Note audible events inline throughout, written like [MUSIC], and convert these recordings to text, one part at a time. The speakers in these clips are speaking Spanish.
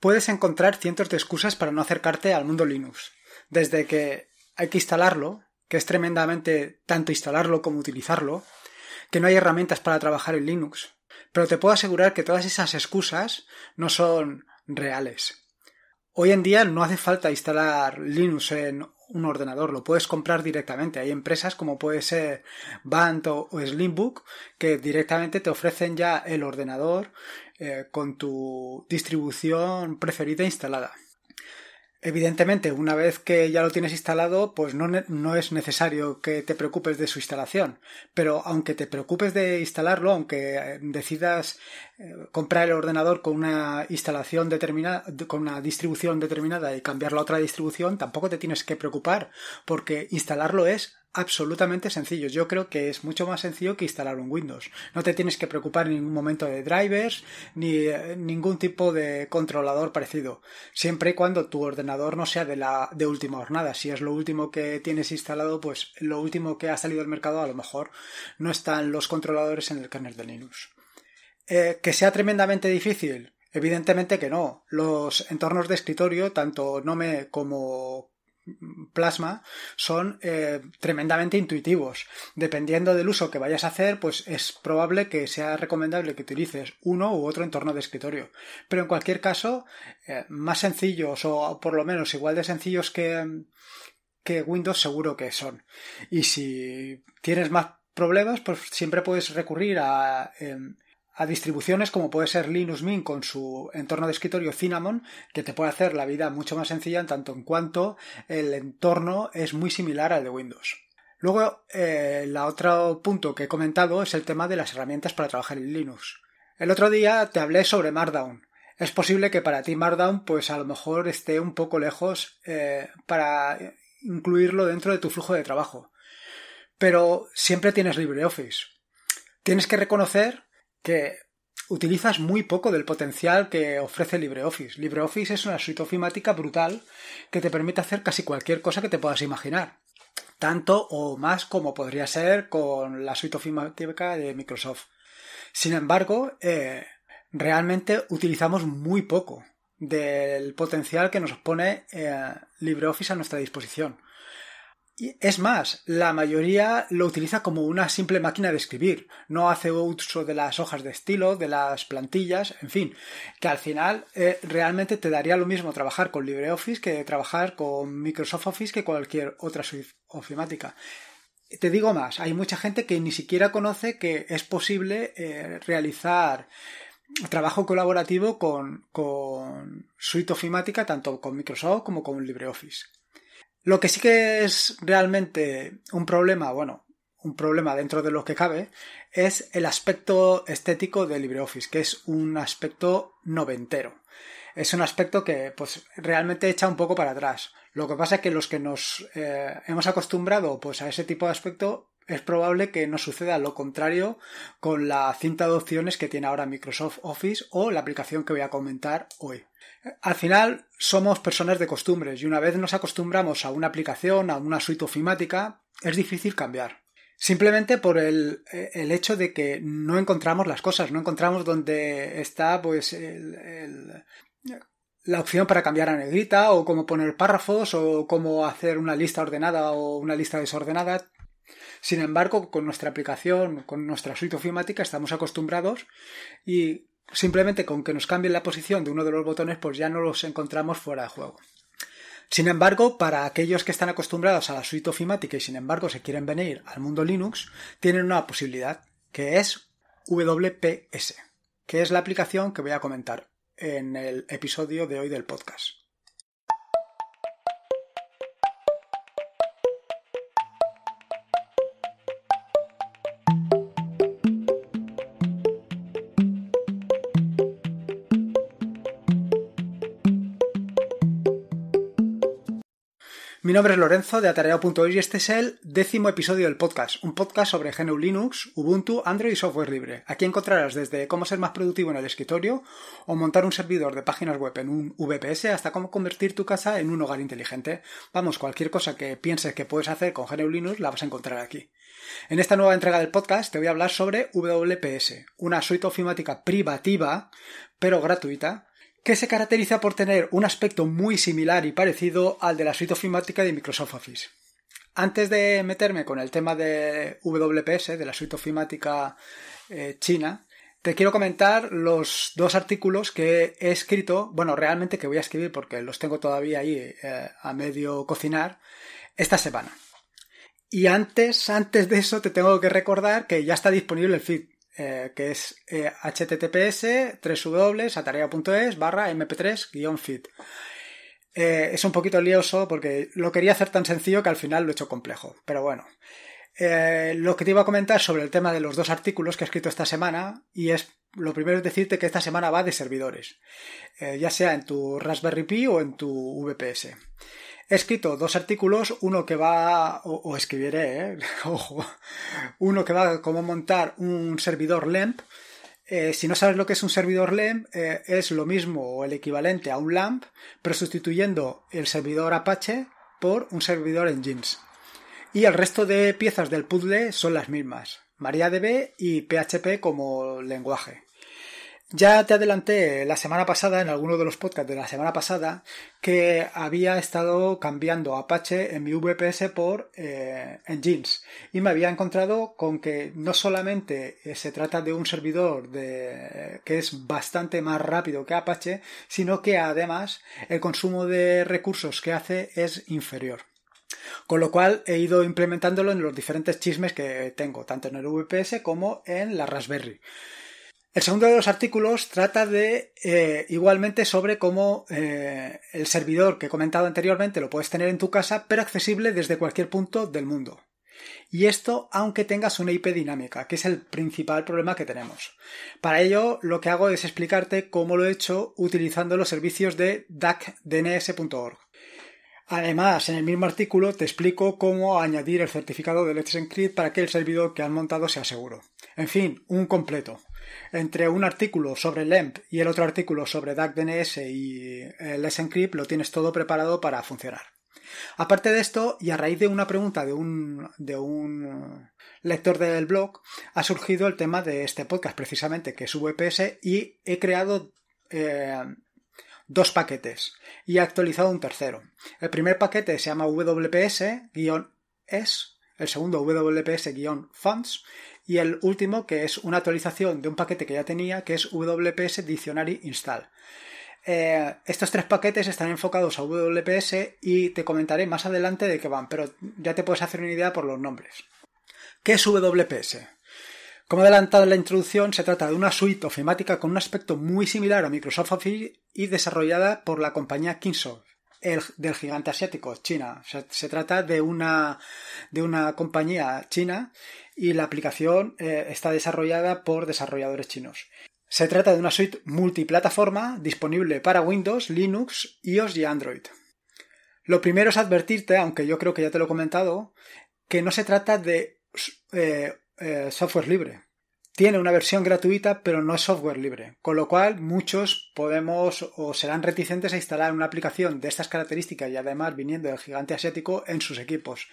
puedes encontrar cientos de excusas para no acercarte al mundo Linux. Desde que hay que instalarlo, que es tremendamente tanto instalarlo como utilizarlo, que no hay herramientas para trabajar en Linux. Pero te puedo asegurar que todas esas excusas no son reales. Hoy en día no hace falta instalar Linux en un ordenador, lo puedes comprar directamente. Hay empresas como puede ser Bant o Slimbook que directamente te ofrecen ya el ordenador eh, con tu distribución preferida instalada. Evidentemente, una vez que ya lo tienes instalado, pues no, no, es necesario que te preocupes de su instalación. Pero aunque te preocupes de instalarlo, aunque eh, decidas eh, comprar el ordenador con una instalación determinada, con una distribución determinada y cambiarlo a otra distribución, tampoco te tienes que preocupar, porque instalarlo es absolutamente sencillo, Yo creo que es mucho más sencillo que instalar un Windows. No te tienes que preocupar en ningún momento de drivers ni eh, ningún tipo de controlador parecido, siempre y cuando tu ordenador no sea de la de última jornada. Si es lo último que tienes instalado, pues lo último que ha salido al mercado a lo mejor no están los controladores en el kernel de Linux. Eh, que sea tremendamente difícil, Evidentemente que no. Los entornos de escritorio, tanto Nome como plasma son eh, tremendamente intuitivos. Dependiendo del uso que vayas a hacer, pues es probable que sea recomendable que utilices uno u otro entorno de escritorio. Pero en cualquier caso, eh, más sencillos o por lo menos igual de sencillos que, que Windows seguro que son. Y si tienes más problemas, pues siempre puedes recurrir a... Em, a distribuciones como puede ser Linux Mint con su entorno de escritorio Cinnamon, que te puede hacer la vida mucho más sencilla en tanto en cuanto el entorno es muy similar al de Windows. Luego, el eh, otro punto que he comentado es el tema de las herramientas para trabajar en Linux. El otro día te hablé sobre Markdown. Es posible que para ti Markdown, pues a lo mejor esté un poco lejos eh, para incluirlo dentro de tu flujo de trabajo. Pero siempre tienes LibreOffice. Tienes que reconocer que utilizas muy poco del potencial que ofrece LibreOffice. LibreOffice es una suite ofimática brutal que te permite hacer casi cualquier cosa que te puedas imaginar. Tanto o más como podría ser con la suite ofimática de Microsoft. Sin embargo, eh, realmente utilizamos muy poco del potencial que nos pone eh, LibreOffice a nuestra disposición. Es más, la mayoría lo utiliza como una simple máquina de escribir, no hace uso de las hojas de estilo, de las plantillas, en fin, que al final eh, realmente te daría lo mismo trabajar con LibreOffice que trabajar con Microsoft Office que cualquier otra suite ofimática. Te digo más, hay mucha gente que ni siquiera conoce que es posible eh, realizar trabajo colaborativo con, con suite ofimática tanto con Microsoft como con LibreOffice. Lo que sí que es realmente un problema, bueno, un problema dentro de lo que cabe, es el aspecto estético de LibreOffice, que es un aspecto noventero. Es un aspecto que pues realmente echa un poco para atrás. Lo que pasa es que los que nos eh, hemos acostumbrado pues a ese tipo de aspecto es probable que no suceda lo contrario con la cinta de opciones que tiene ahora Microsoft Office o la aplicación que voy a comentar hoy. Al final somos personas de costumbres y una vez nos acostumbramos a una aplicación, a una suite ofimática, es difícil cambiar. Simplemente por el, hecho de que no encontramos las cosas, no encontramos dónde está pues la opción para cambiar a negrita o cómo poner párrafos o cómo hacer una lista ordenada o una lista desordenada. Sin embargo, con nuestra aplicación, con nuestra suite ofimática estamos acostumbrados y Simplemente con que nos cambien la posición de uno de los botones, pues ya no los encontramos fuera de juego. Sin embargo, para aquellos que están acostumbrados a la suite ofimática y sin embargo se quieren venir al mundo Linux, tienen una posibilidad, que es WPS, que es la aplicación que voy a comentar en el episodio de hoy del podcast. Mi nombre es Lorenzo de Atareado.org y este es el décimo episodio del podcast, un podcast sobre GNU Linux, Ubuntu, Android y software libre. Aquí encontrarás desde cómo ser más productivo en el escritorio o montar un servidor de páginas web en un VPS hasta cómo convertir tu casa en un hogar inteligente. Vamos, cualquier cosa que pienses que puedes hacer con GNU Linux la vas a encontrar aquí. En esta nueva entrega del podcast te voy a hablar sobre WPS, una suite ofimática privativa pero gratuita que se caracteriza por tener un aspecto muy similar y parecido al de la suite ofimática de Microsoft Office. Antes de meterme con el tema de WPS, de la suite ofimática eh, china, te quiero comentar los dos artículos que he escrito, bueno, realmente que voy a escribir porque los tengo todavía ahí eh, a medio cocinar, esta semana. Y antes, antes de eso, te tengo que recordar que ya está disponible el feed eh, que es eh, https www.atarea.es barra mp3-fit. Eh, es un poquito lioso porque lo quería hacer tan sencillo que al final lo he hecho complejo, pero bueno. lo que te iba a comentar sobre el tema de los dos artículos que he escrito esta semana y es lo primero es decirte que esta semana va de servidores, ya sea en tu Raspberry Pi o en tu VPS. He escrito dos artículos, uno que va, o, escribiré, ¿eh? [LAUGHS] ojo, uno que va a montar un servidor LEMP. Eh, si no sabes lo que es un servidor LEMP, eh, es lo mismo o el equivalente a un LAMP, pero sustituyendo el servidor Apache por un servidor en Y el resto de piezas del puzzle son las mismas, MariaDB y PHP como lenguaje. Ya te adelanté la semana pasada, en alguno de los podcasts de la semana pasada, que había estado cambiando Apache en mi VPS por Nginx. Eh, Engines y me había encontrado con que no solamente eh, se trata de un servidor que es bastante más rápido que Apache, sino que además el consumo de recursos que hace es inferior. Con lo cual he ido implementándolo en los diferentes chismes que tengo, tanto en el VPS como en la Raspberry. El segundo de los artículos trata de eh, igualmente sobre cómo eh, el servidor que he comentado anteriormente lo puedes tener en tu casa, pero accesible desde cualquier punto del mundo. Y esto aunque tengas una IP dinámica, que es el principal problema que tenemos. Para ello, lo que hago es explicarte cómo lo he hecho utilizando los servicios de dacdns.org. Además, en el mismo artículo te explico cómo añadir el certificado de Let's Encrypt para que el servidor que han montado sea seguro. En fin, un completo. Entre un artículo sobre LEMP y el otro artículo sobre DNS y eh, el Encrypt lo tienes todo preparado para funcionar. Aparte de esto, y a raíz de una pregunta de un, de lector del blog, ha surgido el tema de este podcast precisamente, que es VPS, y he creado eh, dos paquetes y he actualizado un tercero. El primer paquete se llama wps S el segundo WPS-Funds y el último que es una actualización de un paquete que ya tenía que es WPS Dictionary Install. Eh, estos tres paquetes están enfocados a WPS y te comentaré más adelante de qué van, pero ya te puedes hacer una idea por los nombres. ¿Qué es WPS? Como adelantado en la introducción, se trata de una suite ofimática con un aspecto muy similar a Microsoft Office y desarrollada por la compañía Kingsoft del gigante asiático, China. se trata de una, de una compañía china y la aplicación eh, está desarrollada por desarrolladores chinos. Se trata de una suite multiplataforma disponible para Windows, Linux, iOS y Android. Lo primero es advertirte, aunque yo creo que ya te lo he comentado, que no se trata de eh, eh, software libre tiene una versión gratuita, pero no es software libre, con lo cual muchos podemos o serán reticentes a instalar una aplicación de estas características y además viniendo del gigante asiático en sus equipos.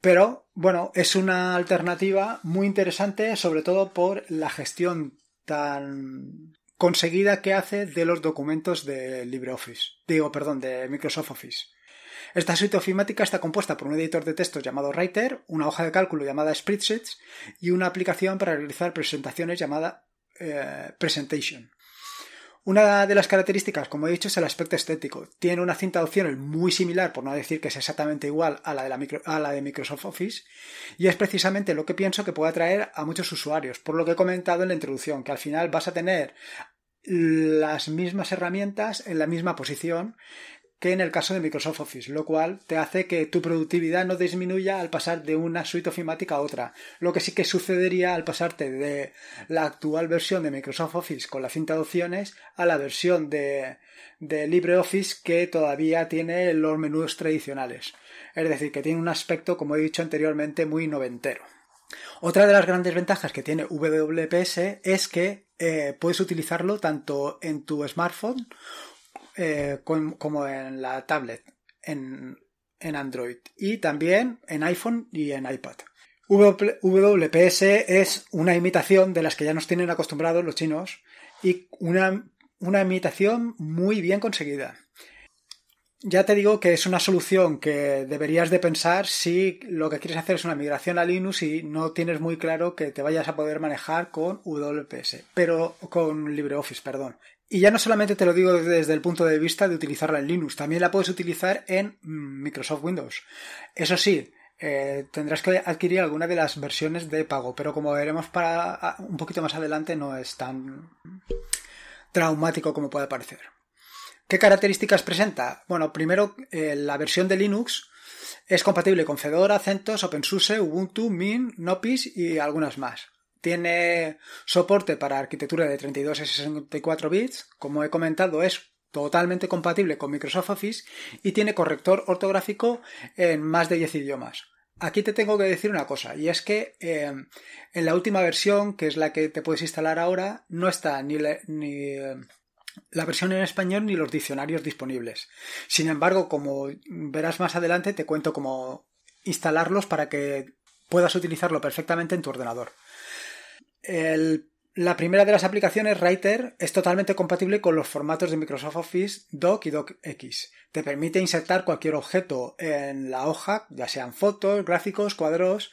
Pero bueno, es una alternativa muy interesante, sobre todo por la gestión tan conseguida que hace de los documentos de LibreOffice. Digo, perdón, de Microsoft Office. Esta suite ofimática está compuesta por un editor de textos llamado Writer, una hoja de cálculo llamada Spreadsheets y una aplicación para realizar presentaciones llamada eh, Presentation. Una de las características, como he dicho, es el aspecto estético. Tiene una cinta de opciones muy similar, por no decir que es exactamente igual a la, de la a la de Microsoft Office, y es precisamente lo que pienso que puede atraer a muchos usuarios, por lo que he comentado en la introducción, que al final vas a tener las mismas herramientas en la misma posición que en el caso de Microsoft Office, lo cual te hace que tu productividad no disminuya al pasar de una suite ofimática a otra, lo que sí que sucedería al pasarte de la actual versión de Microsoft Office con la cinta de opciones a la versión de, LibreOffice que todavía tiene los menús tradicionales. Es decir, que tiene un aspecto, como he dicho anteriormente, muy noventero. Otra de las grandes ventajas que tiene WPS es que eh, puedes utilizarlo tanto en tu smartphone eh, como en la tablet, en, Android y también en iPhone y en iPad. WPS es una imitación de las que ya nos tienen acostumbrados los chinos y una, una imitación muy bien conseguida. Ya te digo que es una solución que deberías de pensar si lo que quieres hacer es una migración a Linux y no tienes muy claro que te vayas a poder manejar con WPS, pero con LibreOffice, perdón. Y ya no solamente te lo digo desde el punto de vista de utilizarla en Linux, también la puedes utilizar en mm, Microsoft Windows. Eso sí, eh, tendrás que adquirir alguna de las versiones de pago, pero como veremos para un poquito más adelante no es tan traumático como puede parecer. ¿Qué características presenta? Bueno, primero eh, la versión de Linux es compatible con Fedora, CentOS, OpenSUSE, Ubuntu, Mint, Nopis y algunas más. Tiene soporte para arquitectura de 32 y 64 bits, como he comentado, es totalmente compatible con Microsoft Office y tiene corrector ortográfico en más de 10 idiomas. Aquí te tengo que decir una cosa, y es que em, en la última versión, que es la que te puedes instalar ahora, no está ni, em, la versión en español ni los diccionarios disponibles. Sin embargo, como verás más adelante, te cuento cómo instalarlos para que puedas utilizarlo perfectamente en tu ordenador la primera de las aplicaciones, Writer, es totalmente compatible con los formatos de Microsoft Office Doc y DocX. Te permite insertar cualquier objeto en la hoja, ya sean fotos, gráficos, cuadros,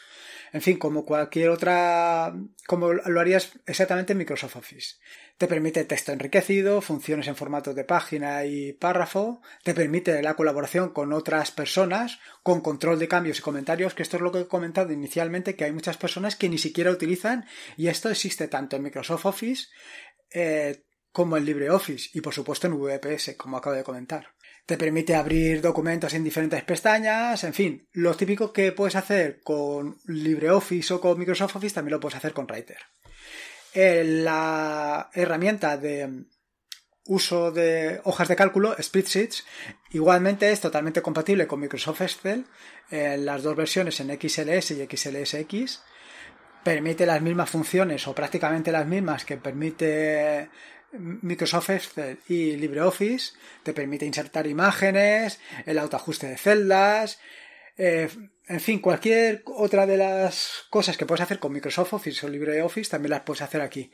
en fin, como cualquier otra, como lo harías exactamente en Microsoft Office. Te permite texto enriquecido, funciones en formato de página y párrafo, te permite la colaboración con otras personas, con control de cambios y comentarios, que esto es lo que he comentado inicialmente, que hay muchas personas que ni siquiera utilizan, y esto existe tanto en Microsoft Office eh, como en LibreOffice, y por supuesto en VPS, como acabo de comentar. Te permite abrir documentos en diferentes pestañas, en fin, lo típico que puedes hacer con LibreOffice o con Microsoft Office también lo puedes hacer con Writer. Eh, la herramienta de uso de hojas de cálculo, Spreadsheets, igualmente es totalmente compatible con Microsoft Excel, eh, las dos versiones en XLS y XLSX, permite las mismas funciones o prácticamente las mismas que permite Microsoft Excel y LibreOffice, te permite insertar imágenes, el autoajuste de celdas, eh, en fin, cualquier otra de las cosas que puedes hacer con Microsoft Office o LibreOffice también las puedes hacer aquí.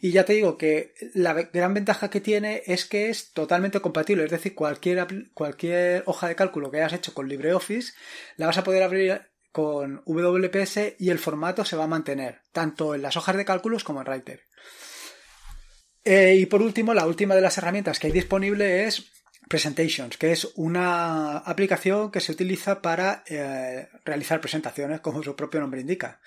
Y ya te digo que la gran ventaja que tiene es que es totalmente compatible, es decir, cualquier, cualquier hoja de cálculo que hayas hecho con LibreOffice la vas a poder abrir con WPS y el formato se va a mantener, tanto en las hojas de cálculos como en Writer. Eh, y por último, la última de las herramientas que hay disponible es Presentations, que es una aplicación que se utiliza para eh, realizar presentaciones, como su propio nombre indica.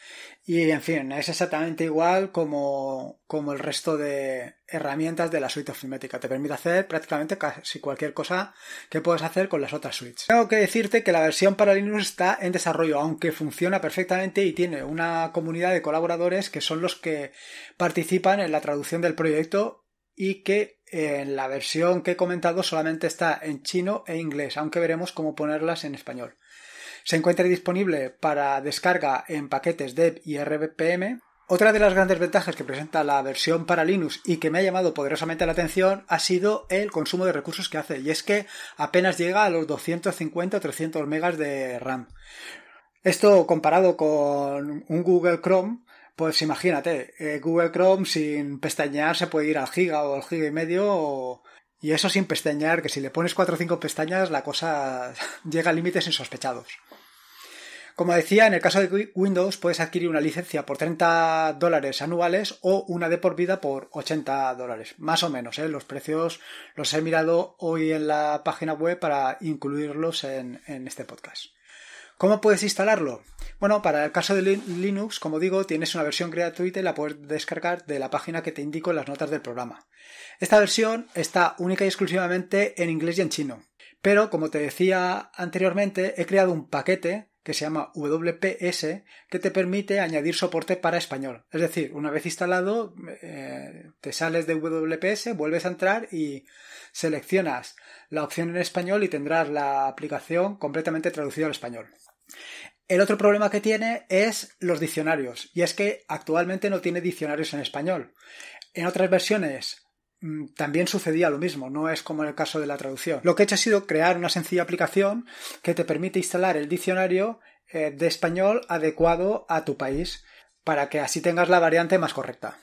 Y en fin, es exactamente igual como, el resto de herramientas de la suite ofimética. Te permite hacer prácticamente casi cualquier cosa que puedas hacer con las otras suites. Tengo que decirte que la versión para Linux está en desarrollo, aunque funciona perfectamente y tiene una comunidad de colaboradores que son los que participan en la traducción del proyecto y que en la versión que he comentado solamente está en chino e inglés, aunque veremos cómo ponerlas en español. Se encuentra disponible para descarga en paquetes DEB y RPM. Otra de las grandes ventajas que presenta la versión para Linux y que me ha llamado poderosamente la atención ha sido el consumo de recursos que hace, y es que apenas llega a los 250 o 300 megas de RAM. Esto comparado con un Google Chrome pues imagínate, eh, Google Chrome sin pestañear se puede ir al giga o al giga y medio y eso sin pestañear, que si le pones cuatro o cinco pestañas la cosa [LAUGHS] llega a límites insospechados. Como decía, en el caso de Windows puedes adquirir una licencia por 30 dólares anuales o una de por vida por 80 dólares, más o menos. ¿eh? Los precios los he mirado hoy en la página web para incluirlos en este podcast. ¿Cómo puedes instalarlo? Bueno, para el caso de Linux, como digo, tienes una versión gratuita y la puedes descargar de la página que te indico en las notas del programa. Esta versión está única y exclusivamente en inglés y en chino. Pero, como te decía anteriormente, he creado un paquete que se llama WPS que te permite añadir soporte para español. Es decir, una vez instalado, eh, te sales de WPS, vuelves a entrar y seleccionas la opción en español y tendrás la aplicación completamente traducida al español. El otro problema que tiene es los diccionarios, y es que actualmente no tiene diccionarios en español. En otras versiones mm, también sucedía lo mismo, no es como en el caso de la traducción. Lo que he hecho ha sido crear una sencilla aplicación que te permite instalar el diccionario eh, de español adecuado a tu país, para que así tengas la variante más correcta.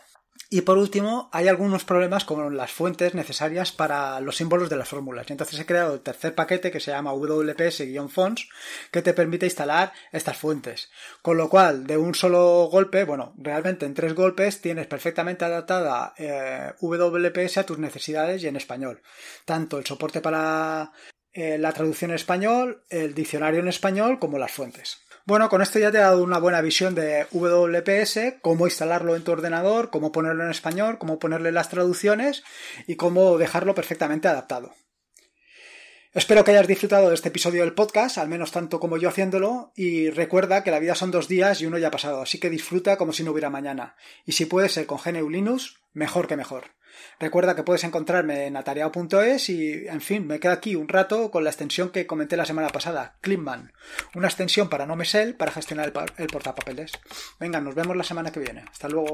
Y por último, hay algunos problemas con las fuentes necesarias para los símbolos de las fórmulas. Entonces he creado el tercer paquete que se llama WPS-Fonts, que te permite instalar estas fuentes. Con lo cual, de un solo golpe, bueno, realmente en tres golpes tienes perfectamente adaptada eh, WPS a tus necesidades y en español. Tanto el soporte para eh, la traducción en español, el diccionario en español, como las fuentes. Bueno, con esto ya te he dado una buena visión de WPS, cómo instalarlo en tu ordenador, cómo ponerlo en español, cómo ponerle las traducciones y cómo dejarlo perfectamente adaptado. Espero que hayas disfrutado de este episodio del podcast, al menos tanto como yo haciéndolo, y recuerda que la vida son dos días y uno ya ha pasado, así que disfruta como si no hubiera mañana. Y si puedes, ser con GNU Linux, mejor que mejor. Recuerda que puedes encontrarme en atareado.es y, en fin, me quedo aquí un rato con la extensión que comenté la semana pasada, Clipman. Una extensión para no mesel para gestionar el portapapeles. Venga, nos vemos la semana que viene. Hasta luego.